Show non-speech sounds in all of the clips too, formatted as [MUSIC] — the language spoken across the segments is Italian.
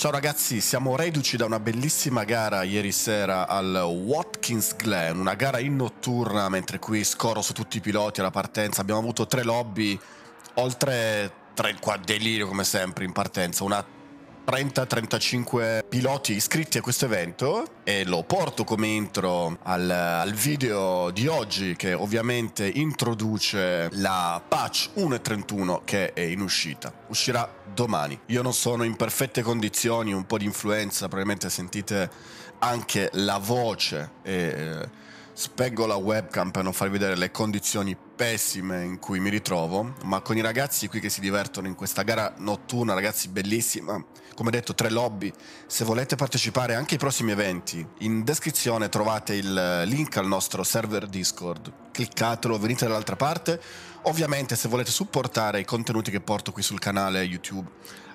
Ciao ragazzi, siamo reduci da una bellissima gara ieri sera al Watkins Glen, una gara in notturna, mentre qui scorro su tutti i piloti alla partenza. Abbiamo avuto tre lobby, oltre tre qua delirio come sempre in partenza, una 30-35 piloti iscritti a questo evento e lo porto come intro al, al video di oggi che ovviamente introduce la patch 1.31 che è in uscita. Uscirà domani. Io non sono in perfette condizioni, un po' di influenza, probabilmente sentite anche la voce e eh, Spengo la webcam per non farvi vedere le condizioni pessime in cui mi ritrovo, ma con i ragazzi qui che si divertono in questa gara notturna, ragazzi bellissima, come detto tre lobby, se volete partecipare anche ai prossimi eventi, in descrizione trovate il link al nostro server Discord, cliccatelo, venite dall'altra parte, ovviamente se volete supportare i contenuti che porto qui sul canale YouTube,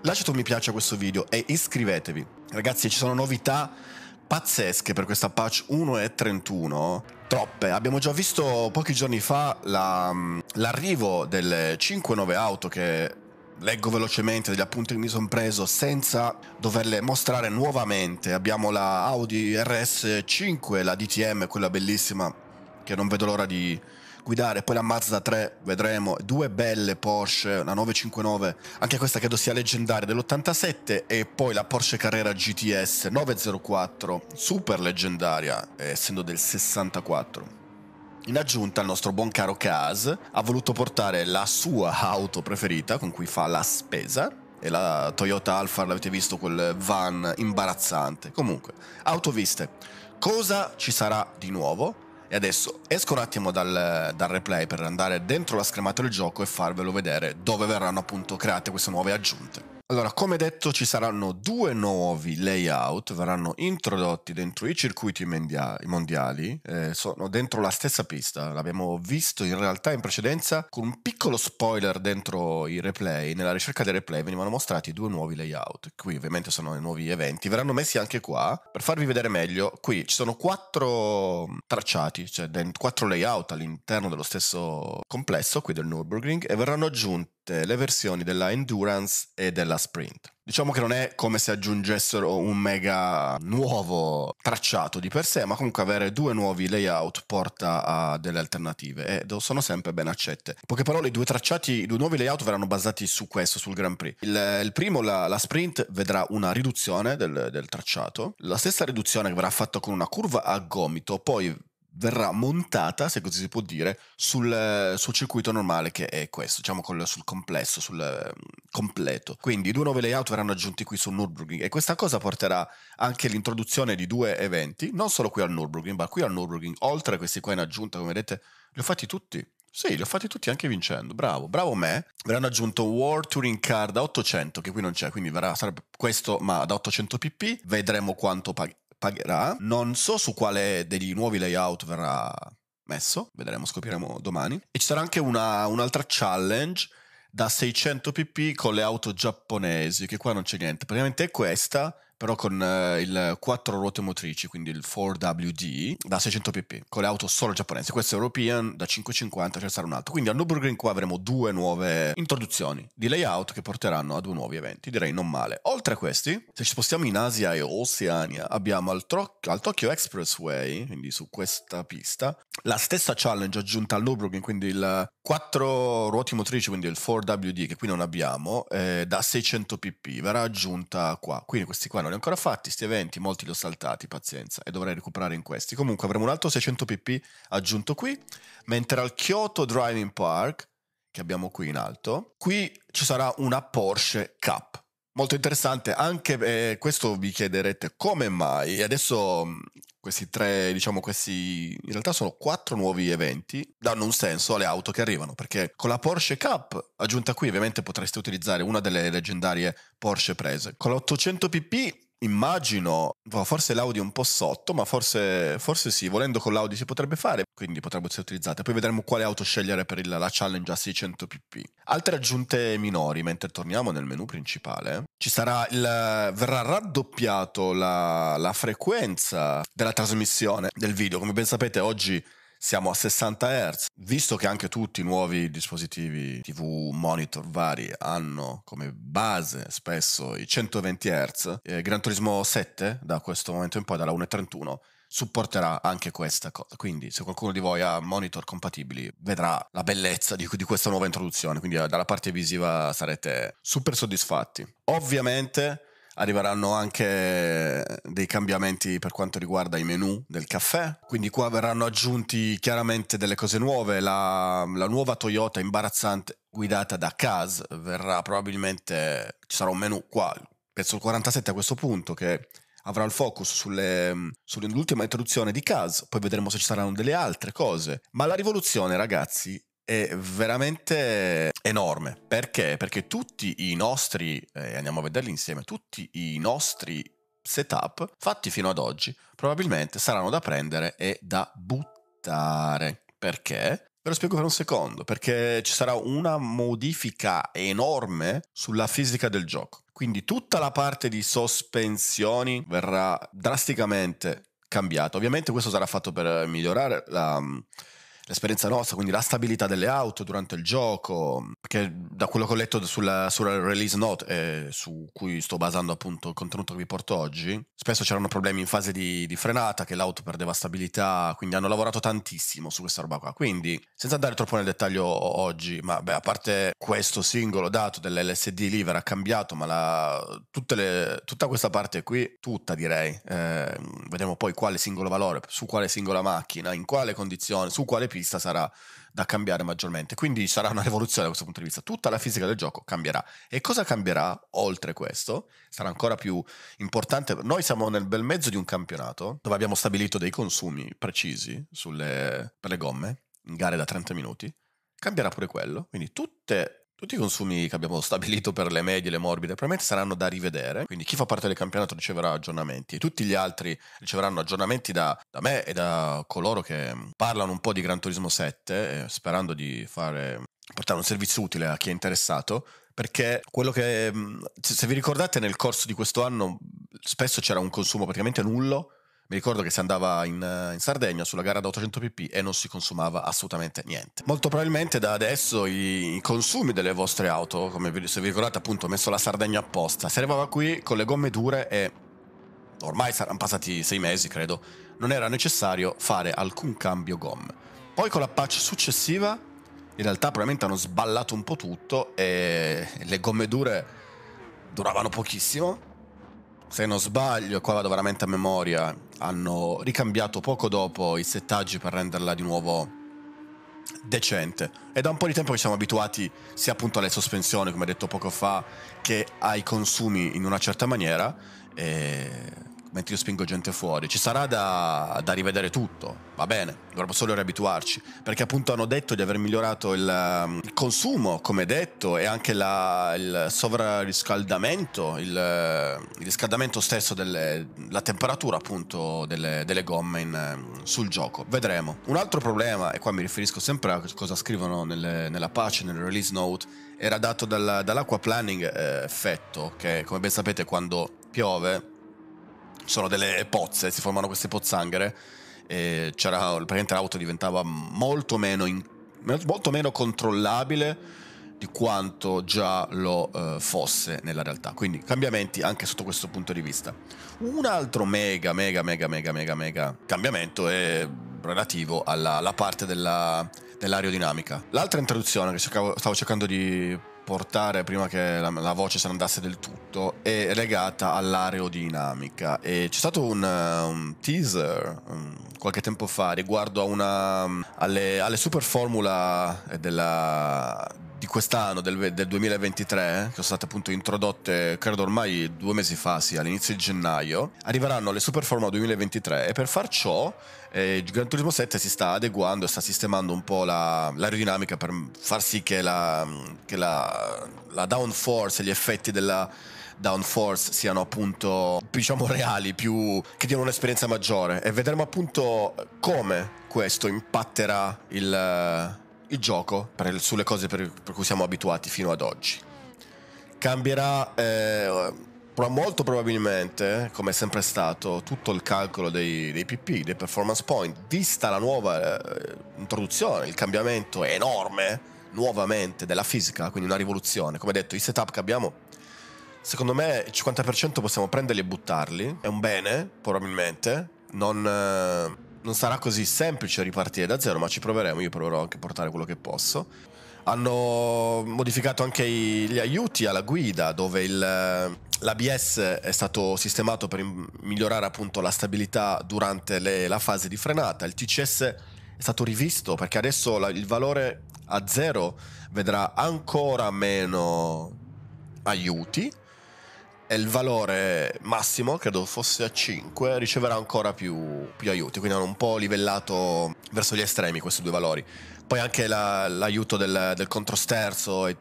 lasciate un mi piace a questo video e iscrivetevi. Ragazzi ci sono novità pazzesche per questa patch 1.31. Troppe. Abbiamo già visto pochi giorni fa la, mm, l'arrivo delle 5 nuove auto che leggo velocemente degli appunti che mi sono preso senza doverle mostrare nuovamente. Abbiamo la Audi RS5, la DTM, quella bellissima che non vedo l'ora di, guidare, poi la Mazda 3 vedremo, due belle Porsche, una 959, anche questa credo sia leggendaria dell'87 e poi la Porsche Carrera GTS 904, super leggendaria, eh, essendo del 64. In aggiunta il nostro buon caro Kaz ha voluto portare la sua auto preferita con cui fa la spesa, e la Toyota Alfa, l'avete visto quel van imbarazzante. Comunque, autoviste. Cosa ci sarà di nuovo? E adesso esco un attimo dal, dal, replay per andare dentro la schermata del gioco e farvelo vedere dove verranno appunto create queste nuove aggiunte. Allora, come detto, ci saranno due nuovi layout, verranno introdotti dentro i circuiti mondiali, eh, sono dentro la stessa pista, l'abbiamo visto in realtà in precedenza con un piccolo spoiler dentro i replay, nella ricerca dei replay venivano mostrati due nuovi layout, qui ovviamente sono i nuovi eventi, verranno messi anche qua, per farvi vedere meglio, qui ci sono quattro tracciati, cioè quattro layout all'interno dello stesso complesso, qui del Nürburgring, e verranno aggiunti tutte le versioni della Endurance e della Sprint. Diciamo che non è come se aggiungessero un mega nuovo tracciato di per sé, ma comunque avere due nuovi layout porta a delle alternative e sono sempre ben accette. In poche parole, i due tracciati, i due nuovi layout verranno basati su questo, sul Grand Prix. Il, il primo, la, la, sprint, vedrà una riduzione del, del tracciato, la stessa riduzione che verrà fatta con una curva a gomito, poi verrà montata, se così si può dire, sul, eh, sul circuito normale che è questo, diciamo col, sul complesso, sul eh, completo. Quindi due nuovi layout verranno aggiunti qui sul Nürburgring e questa cosa porterà anche l'introduzione di due eventi, non solo qui al Nürburgring, ma qui al Nürburgring, oltre a questi qua in aggiunta, come vedete, li ho fatti tutti. Sì, li ho fatti tutti anche vincendo, bravo, bravo me. Verranno aggiunto War Touring Car da 800, che qui non c'è, quindi verrà, sarebbe questo ma da 800 pp. Vedremo quanto paga pagherà. Non so su quale degli nuovi layout verrà messo, vedremo, scopriremo domani. E ci sarà anche una, un'altra challenge da 600 pp con le auto giapponesi, che qua non c'è niente. Praticamente è questa, però con eh, il 4 ruote motrici, quindi il 4WD, da 600 pp, con le auto solo giapponesi. Questo è European, da 550 c'è stato un altro. Quindi a Nürburgring qua avremo due nuove introduzioni di layout che porteranno a due nuovi eventi, direi non male. Oltre a questi, se ci spostiamo in Asia e Oceania, abbiamo al, Tro- al Tokyo Expressway, quindi su questa pista, la stessa challenge aggiunta al no quindi il 4 ruoti motrici, quindi il 4WD che qui non abbiamo, eh, da 600 pp, verrà aggiunta qua. Quindi questi qua non li ho ancora fatti, sti eventi, molti li ho saltati, pazienza, e dovrei recuperare in questi. Comunque avremo un altro 600 pp aggiunto qui, mentre al Kyoto Driving Park, che abbiamo qui in alto, qui ci sarà una Porsche Cup. Molto interessante, anche eh, questo vi chiederete come mai, e adesso questi tre, diciamo questi, in realtà sono quattro nuovi eventi, danno un senso alle auto che arrivano, perché con la Porsche Cup, aggiunta qui ovviamente potreste utilizzare una delle leggendarie Porsche prese, con l'800 pp immagino, boh, forse l'Audi è un po' sotto, ma forse, forse sì, volendo con l'Audi si potrebbe fare, quindi potrebbero essere utilizzate. Poi vedremo quale auto scegliere per il, la challenge a 600 pp. Altre aggiunte minori, mentre torniamo nel menu principale, ci sarà il, verrà raddoppiato la, la frequenza della trasmissione del video. Come ben sapete oggi siamo a 60 Hz, visto che anche tutti i nuovi dispositivi TV, monitor vari hanno come base spesso i 120 Hz, eh, Gran Turismo 7 da questo momento in poi, dalla 1.31, supporterà anche questa cosa. Quindi se qualcuno di voi ha monitor compatibili vedrà la bellezza di, di questa nuova introduzione, quindi eh, dalla parte visiva sarete super soddisfatti. Ovviamente arriveranno anche dei cambiamenti per quanto riguarda i menu del caffè. Quindi qua verranno aggiunti chiaramente delle cose nuove. La, la nuova Toyota imbarazzante guidata da Kaz verrà probabilmente, ci sarà un menu qua, penso il 47 a questo punto, che avrà il focus sulle, mm, sull'ultima introduzione di Kaz, poi vedremo se ci saranno delle altre cose. Ma la rivoluzione, ragazzi, è veramente enorme. Perché? Perché tutti i nostri, eh, andiamo a vederli insieme, tutti i nostri setup fatti fino ad oggi probabilmente saranno da prendere e da buttare. Perché? Ve lo spiego per un secondo, perché ci sarà una modifica enorme sulla fisica del gioco. Quindi tutta la parte di sospensioni verrà drasticamente cambiata. Ovviamente questo sarà fatto per migliorare la l'esperienza nostra, quindi la stabilità delle auto durante il gioco, che da quello che ho letto sulla, sulla release note eh, su cui sto basando appunto il contenuto che vi porto oggi, spesso c'erano problemi in fase di, di frenata, che l'auto perdeva stabilità, quindi hanno lavorato tantissimo su questa roba qua. Quindi, senza andare troppo nel dettaglio oggi, ma beh, a parte questo singolo dato dell'LSD lì verrà cambiato, ma la, le, tutta questa parte qui, tutta direi, eh, vedremo poi quale singolo valore, su quale singola macchina, in quale condizione, su quale vista sarà da cambiare maggiormente. Quindi sarà una rivoluzione da questo punto di vista. Tutta la fisica del gioco cambierà. E cosa cambierà oltre questo? Sarà ancora più importante. Noi siamo nel bel mezzo di un campionato dove abbiamo stabilito dei consumi precisi sulle, per le gomme, in gare da 30 minuti. Cambierà pure quello. Quindi tutte tutti i consumi che abbiamo [LAUGHS] stabilito per le medie, le morbide, probabilmente saranno da rivedere, quindi chi fa parte del campionato riceverà aggiornamenti e tutti gli altri riceveranno aggiornamenti da, da me e da coloro che parlano un po' di Gran Turismo 7, eh, sperando di fare, portare un servizio utile a chi è interessato, perché quello che, mm, se vi ricordate, nel corso di questo anno spesso c'era un consumo praticamente nullo mi ricordo che si andava in, in, Sardegna sulla gara da 800 pp e non si consumava assolutamente niente. Molto probabilmente da adesso i, i consumi delle vostre auto, come vi, se vi ricordate appunto ho messo la Sardegna apposta, si arrivava qui con le gomme dure e ormai saranno passati sei mesi credo, non era necessario fare alcun cambio gomme. Poi con la patch successiva in realtà probabilmente hanno sballato un po' tutto e le gomme dure duravano pochissimo se non sbaglio, qua vado veramente a memoria, hanno ricambiato poco dopo i settaggi per renderla di nuovo decente. È da un po' di tempo che siamo abituati sia appunto alle sospensioni, come detto poco fa, che ai consumi in una certa maniera. E mentre io spingo gente fuori. Ci sarà da, da rivedere tutto, va bene, dovremmo solo riabituarci, perché appunto hanno detto di aver migliorato il, il consumo, come detto, e anche la, il sovrariscaldamento, il, il, riscaldamento stesso, delle, la temperatura appunto delle, delle gomme in, sul gioco. Vedremo. Un altro problema, e qua mi riferisco sempre a cosa scrivono nelle, nella patch, nel release note, era dato dalla, dall'acqua planning eh, effetto, che come ben sapete quando piove sono delle pozze, si formano queste pozzanghere. E c'era, praticamente l'auto diventava molto meno, in, molto meno controllabile di quanto già lo eh, fosse nella realtà. Quindi cambiamenti anche sotto questo punto di vista. Un altro mega, mega, mega, mega, mega, mega cambiamento è relativo alla, alla parte della, dell'aerodinamica. L'altra introduzione che cercavo, stavo cercando di portare prima che la, la voce se ne andasse del tutto è legata all'aerodinamica e c'è stato un, eh, un teaser um, qualche tempo fa riguardo una, mm, alle, alle, super formula eh, della, di quest'anno del, del 2023 che sono state appunto introdotte credo ormai due mesi fa sì all'inizio di gennaio arriveranno le super formula 2023 e per far ciò eh, Gran Turismo 7 si sta adeguando, e sta sistemando un po' la, l'aerodinamica per far sì che la, che la, la downforce, gli effetti della downforce siano appunto diciamo reali, più, che diano un'esperienza maggiore e vedremo appunto come questo impatterà il, il gioco per, sulle cose per, per, cui siamo abituati fino ad oggi. Cambierà... Eh, molto probabilmente, come è sempre stato, tutto il calcolo dei, dei PP, dei performance point, vista la nuova eh, introduzione, il cambiamento enorme, nuovamente, della fisica, quindi una rivoluzione. Come detto, i setup che abbiamo, secondo me il 50% possiamo prenderli e buttarli, è un bene, probabilmente, non, eh, non sarà così semplice ripartire da zero, ma ci proveremo, io proverò anche a portare quello che posso hanno modificato anche i, gli aiuti alla guida dove il, L'ABS è stato sistemato per migliorare appunto la stabilità durante le, la fase di frenata, il TCS è stato rivisto perché adesso la, il valore a zero vedrà ancora meno aiuti e il valore massimo, credo fosse a 5, riceverà ancora più, più aiuti, quindi hanno un po' livellato verso gli estremi questi due valori. Poi anche la, l'aiuto del, del controsterzo e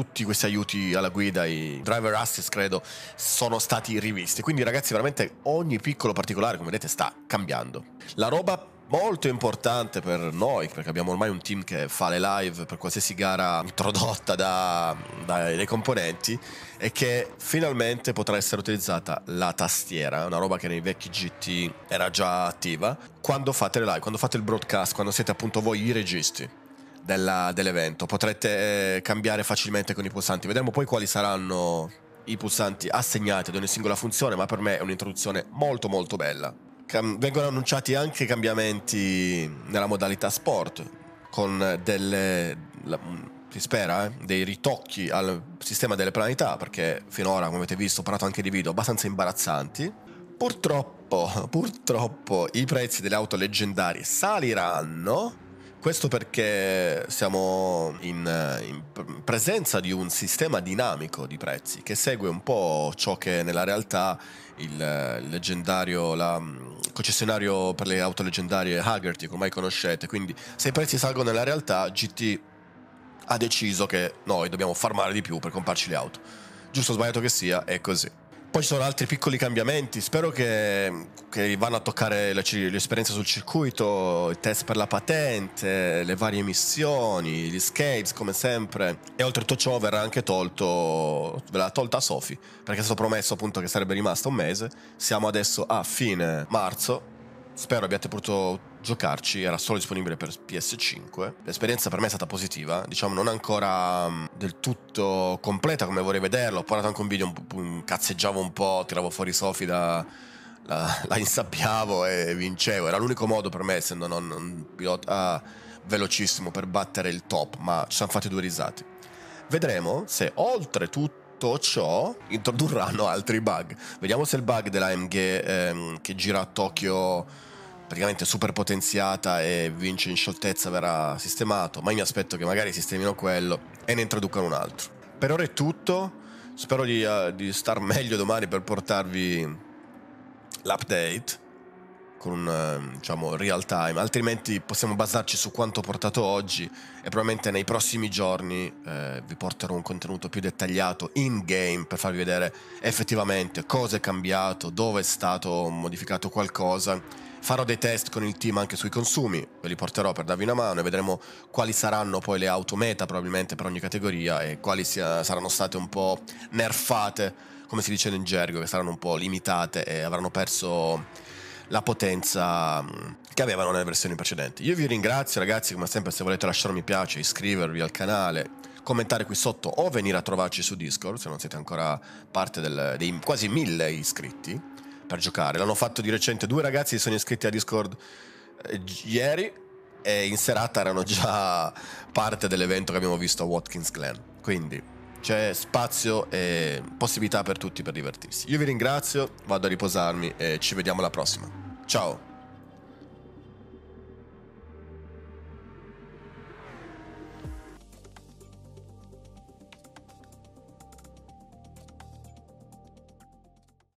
tutti questi aiuti alla guida, i driver assist credo, sono stati rivisti. Quindi ragazzi veramente ogni piccolo particolare come vedete sta cambiando. La roba molto importante per noi, perché abbiamo ormai un team che fa le live per qualsiasi gara introdotta da, dai componenti, è che finalmente potrà essere utilizzata la tastiera, una roba che nei vecchi GT era già attiva, quando fate le live, quando fate il broadcast, quando siete appunto voi i registi della, dell'evento. Potrete eh, cambiare facilmente con i pulsanti. Vedremo poi quali saranno i pulsanti assegnati ad ogni singola funzione, ma per me è un'introduzione molto molto bella. Cam- vengono annunciati anche cambiamenti nella modalità sport, con delle... La, mm, si spera, eh, dei ritocchi al sistema delle planetà, perché finora, come avete visto, ho parlato anche di video abbastanza imbarazzanti. Purtroppo, [LAUGHS] purtroppo, i prezzi delle auto leggendarie saliranno questo perché siamo in, in, presenza di un sistema dinamico di prezzi che segue un po' ciò che nella realtà il, leggendario, la, mm, concessionario per le auto leggendarie Haggerty, che ormai conoscete. Quindi se i prezzi salgono nella realtà, GT ha deciso che noi dobbiamo farmare di più per comprarci le auto. Giusto o sbagliato che sia, è così. Poi ci sono altri piccoli cambiamenti, spero che, che vanno a toccare l'esperienza sul circuito, i test per la patente, le varie missioni, gli escapes come sempre. E oltre tutto ciò verrà anche tolto, verrà tolta Sofi, perché è stato promesso appunto che sarebbe rimasto un mese. Siamo adesso a fine marzo, spero abbiate potuto giocarci, era solo disponibile per PS5. L'esperienza per me è stata positiva, diciamo non ancora del tutto completa come vorrei vederlo, ho parlato anche un video, un, cazzeggiavo un po', tiravo fuori Sofi da... La, [LAUGHS] la, insabbiavo e vincevo. Era l'unico modo per me, essendo non un pilota ah, velocissimo, per battere il top, ma ci siamo fatti due risate. Vedremo se oltre tutto ciò introdurranno altri bug. Vediamo se il bug della MG ehm, che gira a Tokyo praticamente super potenziata e vince in scioltezza verrà sistemato, ma io mi aspetto che magari sistemino quello e ne introducano un altro. Per ora è tutto, spero di, uh, di star [LAUGHS] meglio domani per portarvi l'update con un uh, diciamo, real time, altrimenti possiamo basarci su quanto ho portato oggi e probabilmente nei prossimi giorni eh, vi porterò un contenuto più dettagliato in game per farvi vedere effettivamente cosa è cambiato, dove è stato modificato qualcosa Farò dei test con il team anche sui consumi, ve li porterò per darvi una mano e vedremo quali saranno poi le auto meta probabilmente per ogni categoria e quali sia, saranno state un po' nerfate, come si dice nel gergo, che saranno un po' limitate e avranno perso la potenza mm, che avevano nelle versioni precedenti. Io vi ringrazio ragazzi, come sempre se volete lasciare un mi piace, iscrivervi al canale, commentare qui sotto o venire a trovarci su Discord se non siete ancora parte del, dei quasi mille iscritti per giocare. L'hanno fatto di recente due ragazzi si sono iscritti a Discord eh, ieri e in serata erano già parte dell'evento che abbiamo visto a Watkins Glen. Quindi c'è spazio e possibilità per tutti per divertirsi. Io vi ringrazio, vado a riposarmi e ci vediamo alla prossima. Ciao!